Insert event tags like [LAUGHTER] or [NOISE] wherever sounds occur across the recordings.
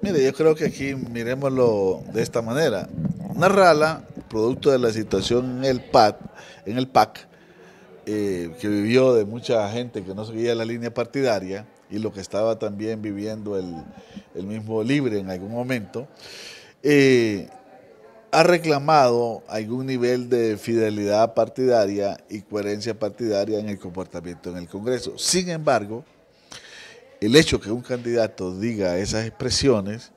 Mire, yo creo que aquí miremoslo de esta manera. Una rala, producto de la situación en el PAC, en el PAC eh, que vivió de mucha gente que no seguía la línea partidaria y lo que estaba también viviendo el, mismo Libre en algún momento, eh, ha reclamado algún nivel de fidelidad partidaria y coherencia partidaria en el comportamiento en el Congreso. Sin embargo, el hecho que un candidato diga esas expresiones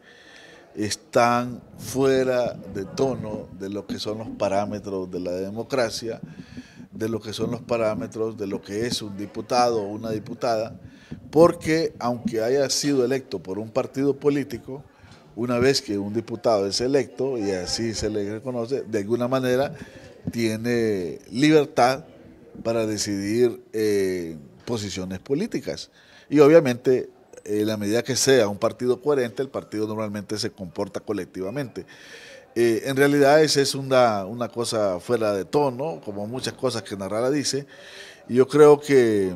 están fuera de tono de lo que son los parámetros de la democracia, de lo que son los parámetros de lo que es un diputado o una diputada, porque aunque haya sido electo por un partido político, una vez que un diputado es electo, y así se le reconoce, de alguna manera tiene libertad para decidir eh, posiciones políticas. Y obviamente, en eh, la medida que sea un partido coherente, el partido normalmente se comporta colectivamente. Eh, en realidad esa es una, cosa fuera de tono, como muchas cosas que Narrala dice. Y yo creo que,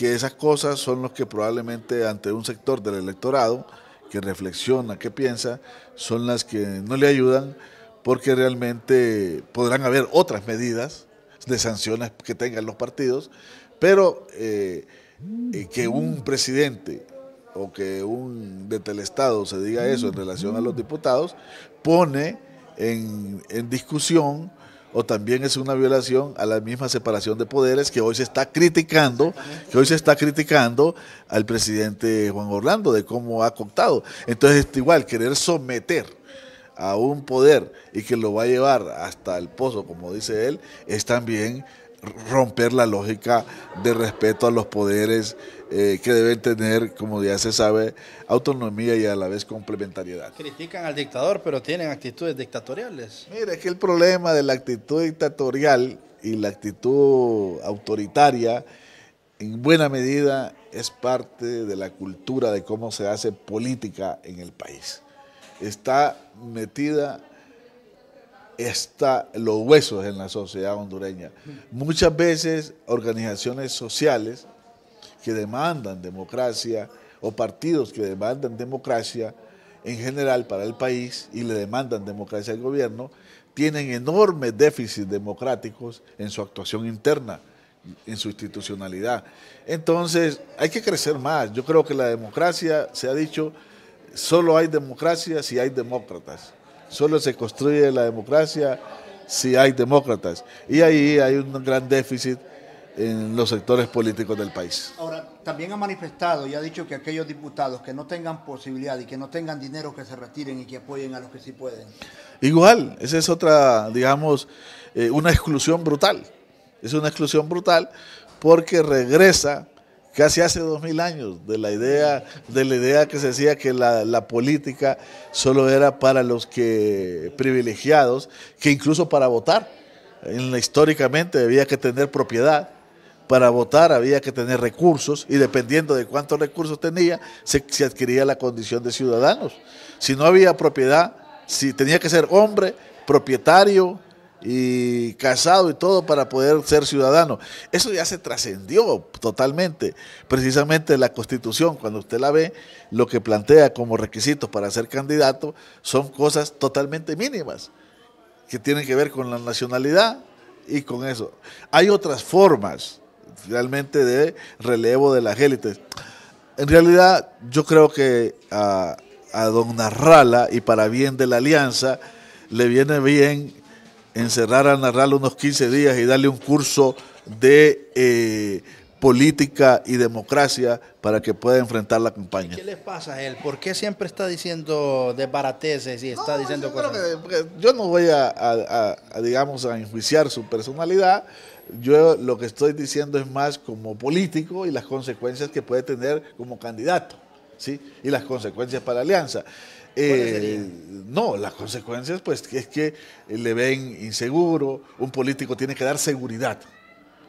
esas cosas son los que probablemente ante un sector del electorado que reflexiona, que piensa, son las que no le ayudan porque realmente podrán haber otras medidas de sanciones que tengan los partidos, pero eh, y que un presidente o que un del Estado se diga eso en relación a los diputados, pone en, discusión o también es una violación a la misma separación de poderes que hoy se está criticando, que hoy se está criticando al presidente Juan Orlando de cómo ha contado. Entonces, este, igual, querer someter a un poder y que lo va a llevar hasta el pozo, como dice él, es también romper la lógica de respeto a los poderes eh, que deben tener, como ya se sabe, autonomía y a la vez complementariedad. Critican al dictador, pero tienen actitudes dictatoriales. Mira, es que el problema de la actitud dictatorial y la actitud autoritaria, en buena medida, es parte de la cultura de cómo se hace política en el país. Está metida está los huesos en la sociedad hondureña. Muchas veces organizaciones sociales que demandan democracia o partidos que demandan democracia en general para el país y le demandan democracia al gobierno, tienen enormes déficits democráticos en su actuación interna, en su institucionalidad. Entonces, hay que crecer más. Yo creo que la democracia, se ha dicho, solo hay democracia si hay demócratas. Solo se construye la democracia si hay demócratas. Y ahí hay un gran déficit en los sectores políticos del país. Ahora, también ha manifestado y ha dicho que aquellos diputados que no tengan posibilidad y que no tengan dinero que se retiren y que apoyen a los que sí pueden. Igual, esa es otra, digamos, eh, una exclusión brutal. Es una exclusión brutal porque regresa casi hace dos mil años, de la idea, de la idea que se decía que la, política solo era para los que privilegiados, que incluso para votar, históricamente había que tener propiedad, para votar había que tener recursos y dependiendo de cuántos recursos tenía, se, se adquiría la condición de ciudadanos. Si no había propiedad, si tenía que ser hombre, propietario, y casado y todo para poder ser ciudadano. Eso ya se trascendió totalmente. Precisamente la constitución, cuando usted la ve, lo que plantea como requisitos para ser candidato son cosas totalmente mínimas que tienen que ver con la nacionalidad y con eso. Hay otras formas realmente de relevo de las élites. En realidad yo creo que a, a don Narrala y para bien de la alianza le viene bien encerrar a Narral unos 15 días y darle un curso de eh, política y democracia para que pueda enfrentar la campaña. ¿Qué le pasa a él? ¿Por qué siempre está diciendo desbarateses y está diciendo yo cosas? yo no voy a, a, digamos, a enjuiciar su personalidad. Yo lo que estoy diciendo es más como político y las consecuencias que puede tener como candidato. Y las consecuencias para la Alianza. Eh, no, las consecuencias pues es que le ven inseguro, un político tiene que dar seguridad.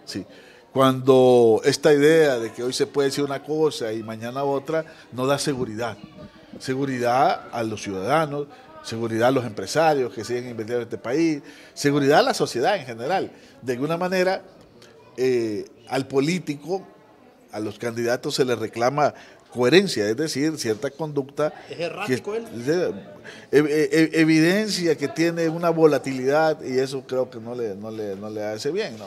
¿sí? Cuando esta idea de que hoy se puede decir una cosa y mañana otra, no da seguridad. Seguridad a los ciudadanos, seguridad a los empresarios que siguen invirtiendo en este país, seguridad a la sociedad en general. De alguna manera, eh, al político, a los candidatos se les reclama coherencia, es decir, cierta conducta. Es errático e, e, e, evidencia que tiene una volatilidad y eso creo que no le, no le, no le hace bien, ¿no?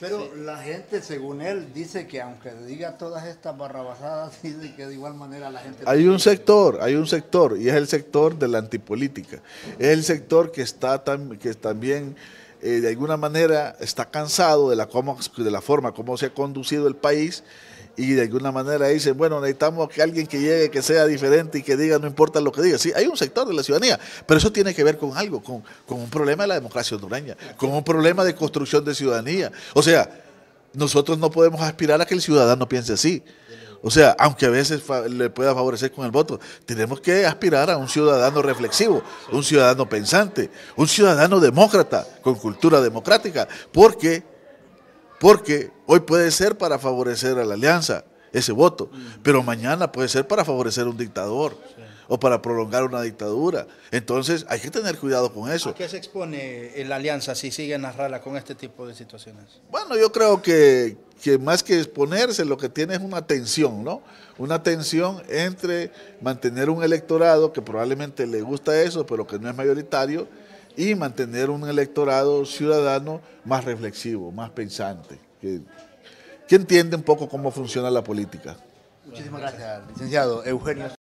Pero la gente, según él, dice que aunque diga todas estas barrabasadas, [LAUGHS] dice que de igual manera la gente... Hay un sector, hay un sector, y es el sector de la antipolítica. Es el sector que está que también, eh, de alguna manera, está cansado de la, de la forma como se ha conducido el país y de alguna manera dicen, bueno, necesitamos que alguien que llegue, que sea diferente y que diga, no importa lo que diga. Sí, hay un sector de la ciudadanía, pero eso tiene que ver con algo, con, un problema de la democracia hondureña, con un problema de construcción de ciudadanía. O sea, nosotros no podemos aspirar a que el ciudadano piense así. O sea, aunque a veces le pueda favorecer con el voto, tenemos que aspirar a un ciudadano reflexivo, un ciudadano pensante, un ciudadano demócrata, con cultura democrática, porque porque hoy puede ser para favorecer a la alianza ese voto, pero mañana puede ser para favorecer a un dictador o para prolongar una dictadura. Entonces hay que tener cuidado con eso. ¿A qué se expone la alianza si sigue las con este tipo de situaciones? Bueno, yo creo que, que más que exponerse, lo que tiene es una tensión, ¿no? Una tensión entre mantener un electorado que probablemente le gusta eso, pero que no es mayoritario, y mantener un electorado ciudadano más reflexivo, más pensante, que, entiende un poco cómo funciona la política. Muchísimas gracias, licenciado Eugenio.